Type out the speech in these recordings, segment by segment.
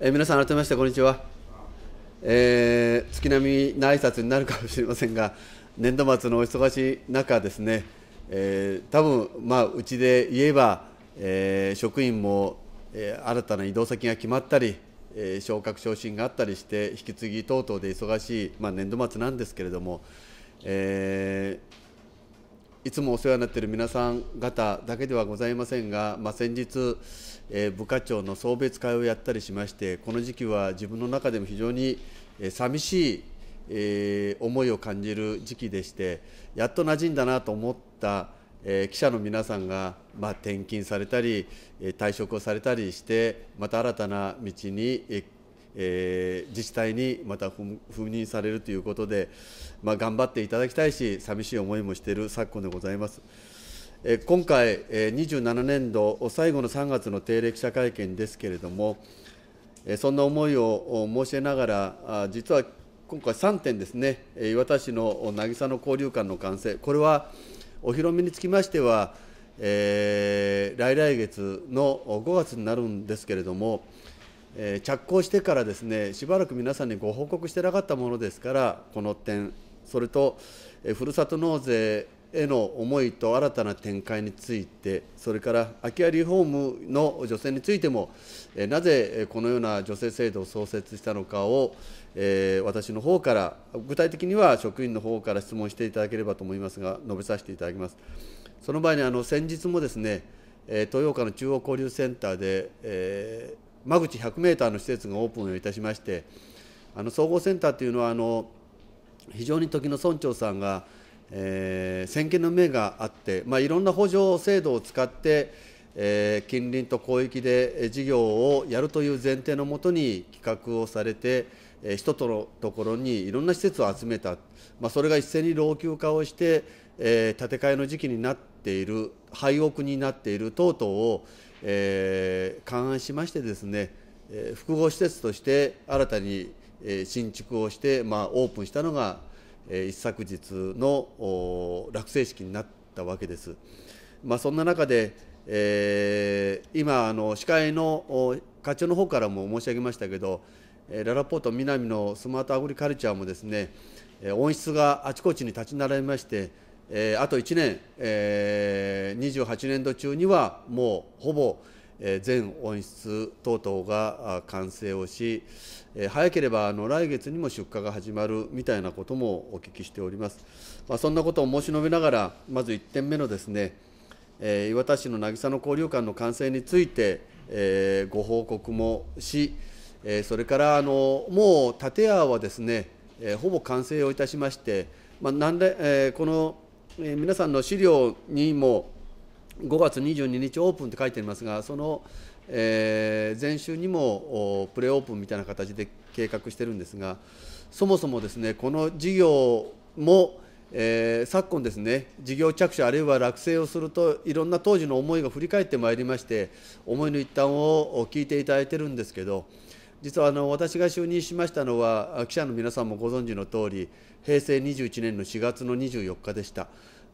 えー、皆さん改めましてこんにちは、えー、月並みの挨拶になるかもしれませんが年度末のお忙しい中ですね、えー、多分まあうちで言えば、えー、職員も、えー、新たな移動先が決まったり、えー、昇格昇進があったりして引き継ぎ等々で忙しい、まあ、年度末なんですけれども、えー、いつもお世話になっている皆さん方だけではございませんが、まあ、先日、えー、部課長の送別会をやったりしましてこの時期は自分の中でも非常に寂しい、えー、思いを感じる時期でしてやっと馴染んだなと思った、えー、記者の皆さんが、まあ、転勤されたり退職をされたりしてまた新たな道に、えーえー、自治体にまた赴任されるということで、まあ、頑張っていただきたいし、寂しい思いもしている昨今でございます。えー、今回、えー、27年度最後の3月の定例記者会見ですけれども、えー、そんな思いを申し上げながら、あ実は今回3点ですね、磐田市の渚の交流館の完成、これはお披露目につきましては、えー、来来月の5月になるんですけれども、え着工してからですねしばらく皆さんにご報告してなかったものですからこの点それと、えふるさと納税への思いと新たな展開についてそれから空き家リフォームの助成についてもなぜこのような助成制度を創設したのかを、え私の方から具体的には職員の方から質問していただければと思いますが述べさせていただきますその前にあの先日もですね豊岡の中央交流センターで、えー間口100メーターの施設がオープンをいたしましてあの総合センターというのはあの非常に時の村長さんが、えー、先見の目があって、まあ、いろんな補助制度を使って、えー、近隣と広域で事業をやるという前提のもとに企画をされて、えー、人とのところにいろんな施設を集めた、まあ、それが一斉に老朽化をして、えー、建て替えの時期になっている廃屋になっている等々をえー、勘案しましてですね、えー、複合施設として新たに、えー、新築をして、まあ、オープンしたのが、えー、一昨日の落成式になったわけです。まあ、そんな中で、えー、今あの司会の課長の方からも申し上げましたけど、えー、ララポート南のスマートアグリカルチャーもですね温室があちこちに立ち並びましてえー、あと1年、えー、28年度中にはもうほぼ、えー、全温室等々が完成をし、えー、早ければあの来月にも出荷が始まるみたいなこともお聞きしております、まあ、そんなことを申し述べながらまず1点目のですね、えー、磐田市の渚の交流館の完成について、えー、ご報告もし、えー、それからあのもう建屋はですね、えー、ほぼ完成をいたしまして、まあ、なんでえー、このえー、皆さんの資料にも5月22日オープンって書いてありますがその、えー、前週にもプレオープンみたいな形で計画してるんですがそもそもですねこの事業も、えー、昨今ですね事業着手あるいは落成をするといろんな当時の思いが振り返ってまいりまして思いの一端を聞いていただいてるんですけど実はあの私が就任しましたのは記者の皆さんもご存知の通り平成21年の4月の24日でした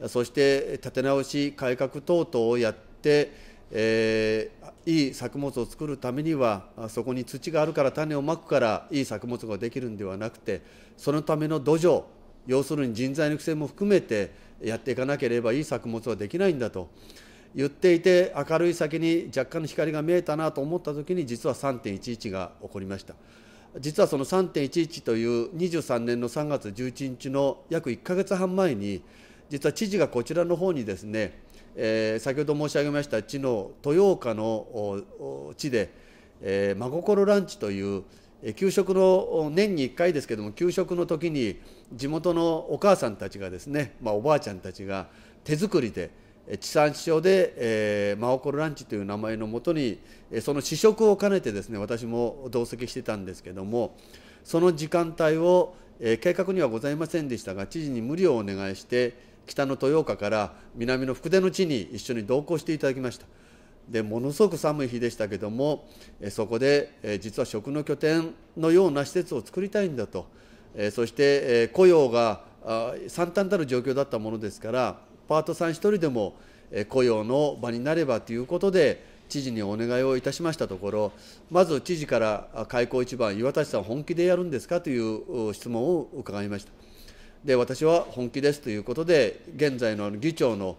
そして立て直し改革等々をやって、えー、いい作物を作るためにはそこに土があるから種をまくからいい作物ができるんではなくてそのための土壌要するに人材の育成も含めてやっていかなければいい作物はできないんだと。言っていて明るい先に若干の光が見えたなと思った時に実は3.11が起こりました実はその3.11という23年の3月11日の約1か月半前に実は知事がこちらの方にですね、えー、先ほど申し上げました地の豊岡の地で、えー、真心ランチという給食の年に1回ですけども給食の時に地元のお母さんたちがですね、まあ、おばあちゃんたちが手作りで地産地消で、えー、マオコルランチという名前のもとにその試食を兼ねてですね私も同席してたんですけどもその時間帯を、えー、計画にはございませんでしたが知事に無理をお願いして北の豊岡から南の福田の地に一緒に同行していただきましたでものすごく寒い日でしたけどもそこで実は食の拠点のような施設を作りたいんだとそして雇用が惨憺たる状況だったものですからパートさん一人でも雇用の場になればということで知事にお願いをいたしましたところまず知事から開口一番岩田さん本気でやるんですかという質問を伺いましたで私は本気ですということで現在の議長の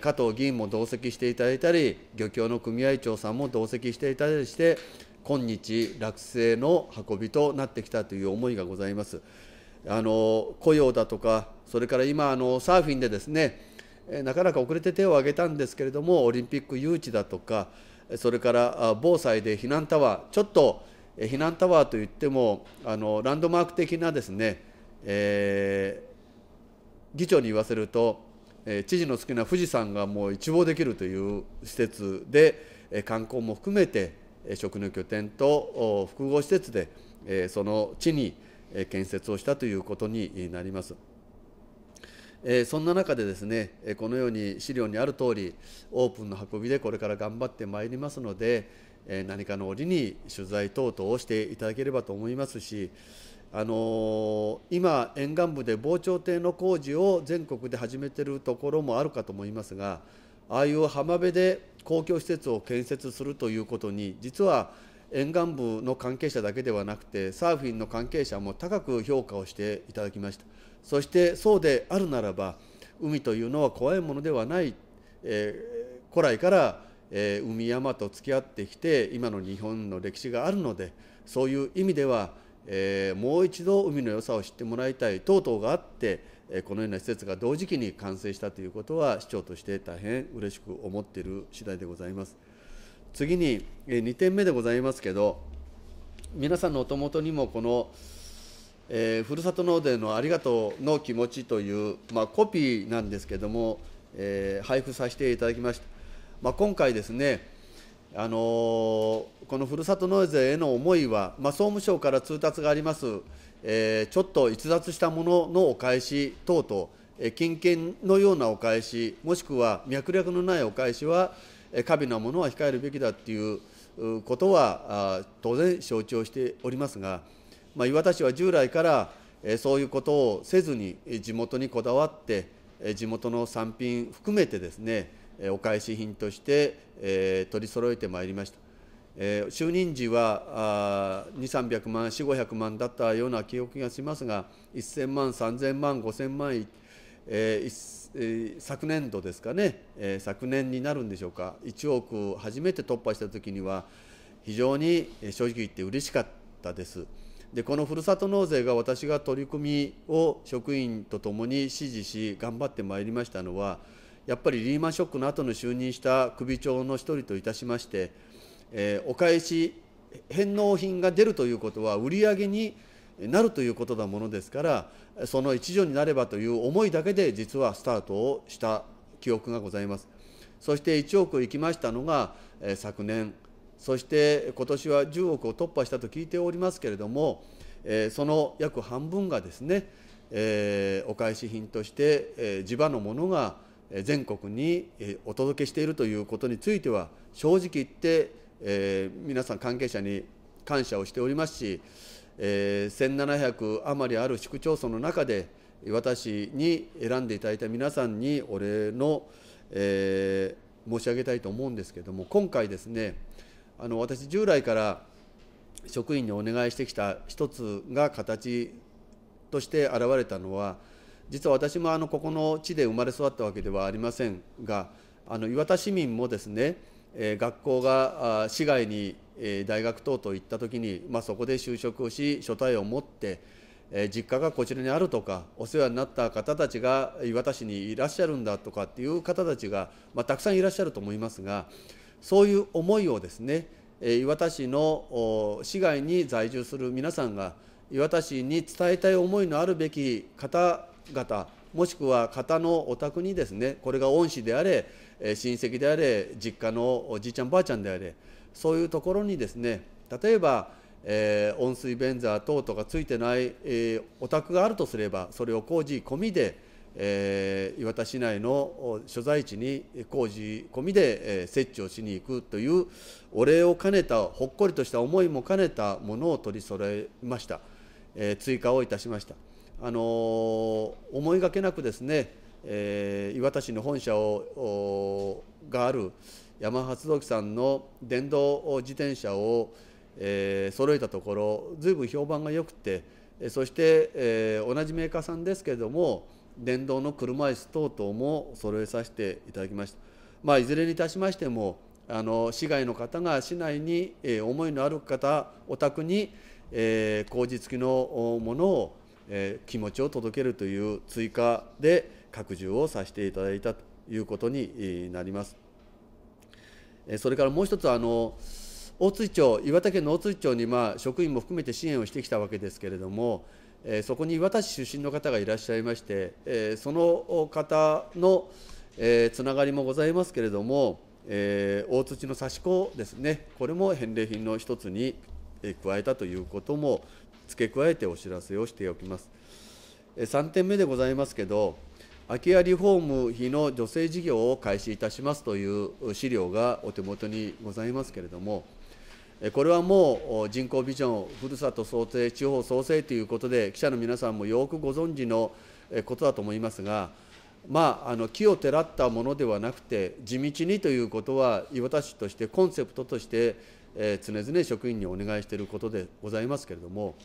加藤議員も同席していただいたり漁協の組合長さんも同席していただいして今日落成の運びとなってきたという思いがございますあの雇用だとかそれから今あのサーフィンでですねなかなか遅れて手を挙げたんですけれどもオリンピック誘致だとかそれから防災で避難タワーちょっと避難タワーといってもあのランドマーク的なですね、えー、議長に言わせると知事の好きな富士山がもう一望できるという施設で観光も含めて食の拠点と複合施設でその地に建設をしたということになります。えそんな中でですねこのように資料にある通りオープンの運びでこれから頑張ってまいりますので、え何かの折に取材等々をしていただければと思いますし、あのー、今沿岸部で防潮堤の工事を全国で始めてるところもあるかと思いますがああいう浜辺で公共施設を建設するということに実は沿岸部の関係者だけではなくてサーフィンの関係者も高く評価をしていただきましたそしてそうであるならば海というのは怖いものではない、えー、古来から、えー、海山と付き合ってきて今の日本の歴史があるのでそういう意味では、えー、もう一度海の良さを知ってもらいたい等々があってこのような施設が同時期に完成したということは市長として大変嬉しく思っている次第でございます。次に2点目でございますけど皆さんのお手元にもこの、えー、ふるさと納税のありがとうの気持ちという、まあ、コピーなんですけども、えー、配布させていただきました、まあ、今回ですね、あのー、このふるさと納税への思いは、まあ、総務省から通達があります、えー、ちょっと逸脱したもののお返し等々、え金券のようなお返しもしくは脈略のないお返しは過敏なものは控えるべきだっていうことは当然承知をしておりますが、まあ、岩田市は従来からそういうことをせずに地元にこだわって地元の産品含めてですねお返し品として取り揃えてまいりました。就任時は2300万4500万だったような記憶がしますが1000万3000万5000万えー、昨年度ですかね、えー、昨年になるんでしょうか1億初めて突破した時には非常に正直言って嬉しかったです。でこのふるさと納税が私が取り組みを職員とともに支持し頑張ってまいりましたのはやっぱりリーマンショックの後の就任した首長の一人といたしまして、えー、お返し返納品が出るということは売上になるということなものですからその一助になればという思いだけで実はスタートをした記憶がございますそして1億いきましたのが昨年そして今年は10億を突破したと聞いておりますけれどもその約半分がですねお返し品として地場のものが全国にお届けしているということについては正直言って皆さん関係者に感謝をしておりますしえ1700余りある市区町村の中で私に選んでいただいた皆さんにお礼の、えー、申し上げたいと思うんですけども今回ですねあの私従来から職員にお願いしてきた一つが形として現れたのは実は私もあのここの地で生まれ育ったわけではありませんがあの岩田市民もですねえ学校が市外に大学等といった時に、まあ、そこで就職をし所帯を持って、え実家がこちらにあるとかお世話になった方たちが磐田市にいらっしゃるんだとかっていう方たちが、まあ、たくさんいらっしゃると思いますがそういう思いをですね、え田市の市外に在住する皆さんが磐田市に伝えたい思いのあるべき方々もしくは方のお宅にですねこれが恩師であれ親戚であれ実家のおじいちゃんばあちゃんであれそういうところにですね例えば、えー、温水便座等々がついてない、えー、お宅があるとすればそれを工事込みで、えー、岩田市内の所在地に工事込みで、えー、設置をしに行くというお礼を兼ねたほっこりとした思いも兼ねたものを取り揃えました、えー、追加をいたしました。あの思いがけなくですね、えー、岩田市の本社をがある山発動機さんの電動自転車を、えー、揃えたところずいぶん評判が良くてそして、えー、同じメーカーさんですけれども電動の車椅子等々も揃えさせていただきました、まあ、いずれにいたしましてもあの市外の方が市内に、えー、思いのある方お宅に、えー、工事付きのものをえー、気持ちを届けるという追加で拡充をさせていただいたということになります。えそれからもう一つあの大津町岩手県の大津町に、まあ、職員も含めて支援をしてきたわけですけれども、えそこに岩田市出身の方がいらっしゃいまして、えその方の、えつながりもございますけれども、え大土の刺し子ですねこれも返礼品の一つに加えたということも付け加えてお知らせをしておきます。3点目でございますけど、空き家リフォーム費の助成事業を開始いたしますという資料がお手元にございますけれども、これはもう人口ビジョン、ふるさと創生、地方創生ということで、記者の皆さんもよくご存知のことだと思いますが、まあ、あの木をてらったものではなくて、地道にということは、磐田市としてコンセプトとしてえ常々職員にお願いしていることでございますけれども、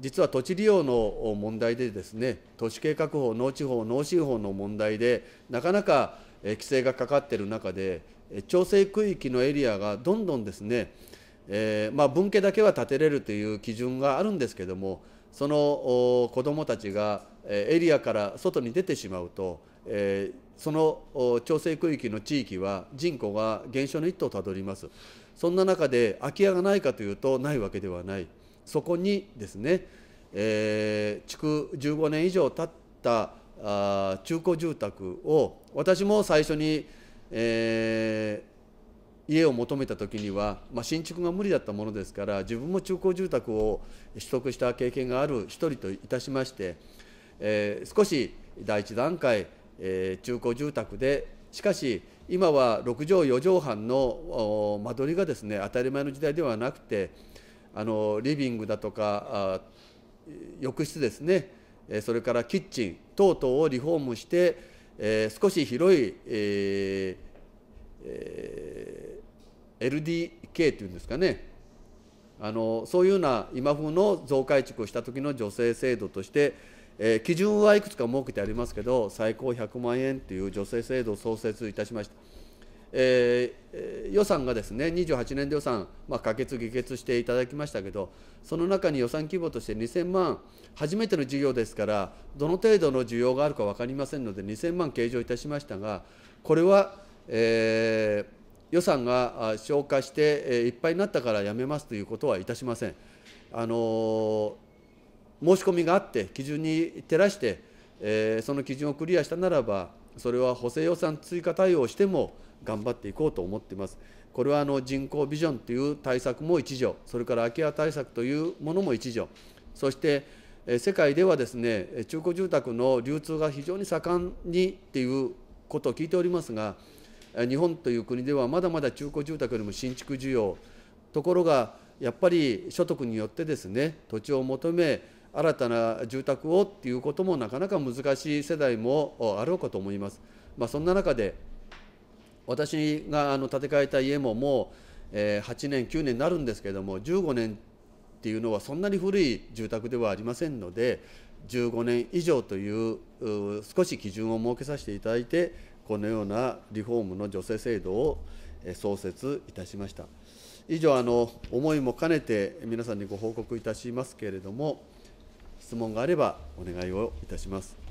実は土地利用の問題でですね、都市計画法、農地法、農信法の問題で、なかなか規制がかかっている中で、調整区域のエリアがどんどんですね、えー、まあ、分家だけは建てれるという基準があるんですけども、その子どもたちがエリアから外に出てしまうと、えー、その調整区域の地域は人口が減少の一途をたどります。そんな中で空き家がないかというとないわけではないそこにですね、えー、築15年以上経ったあ中古住宅を私も最初に、えー、家を求めた時には、まあ、新築が無理だったものですから自分も中古住宅を取得した経験がある一人といたしまして、えー、少し第一段階、えー、中古住宅でしかし今は6畳4畳半の間取りがですね当たり前の時代ではなくてあのリビングだとか浴室ですねそれからキッチン等々をリフォームして、え少し広い、え LDK というんですかねあのそういうような今風の増改築をした時の助成制度としてえー、基準はいくつか設けてありますけど、最高100万円という助成制度を創設いたしました。えー、予算がですね、28年度予算、まあ、可決、議決していただきましたけど、その中に予算規模として2000万、初めての事業ですから、どの程度の需要があるか分かりませんので、2000万計上いたしましたが、これは、えー、予算が消化していっぱいになったからやめますということはいたしません。あのー申し込みがあって基準に照らして、えー、その基準をクリアしたならばそれは補正予算追加対応しても頑張っていこうと思っています。これはあの人口ビジョンという対策も一助、それから空き家対策というものも一助、そして世界ではですね中古住宅の流通が非常に盛んにっていうことを聞いておりますが、日本という国ではまだまだ中古住宅よりも新築需要、ところがやっぱり所得によってですね土地を求め新たな住宅をっていうこともなかなか難しい世代もあろうかと思います。まあ、そんな中で私があの建て替えた家ももう8年9年になるんですけども15年っていうのはそんなに古い住宅ではありませんので15年以上という少し基準を設けさせていただいてこのようなリフォームの助成制度を創設いたしました以上あの思いも兼ねて皆さんにご報告いたしますけれども質問があればお願いをいたします。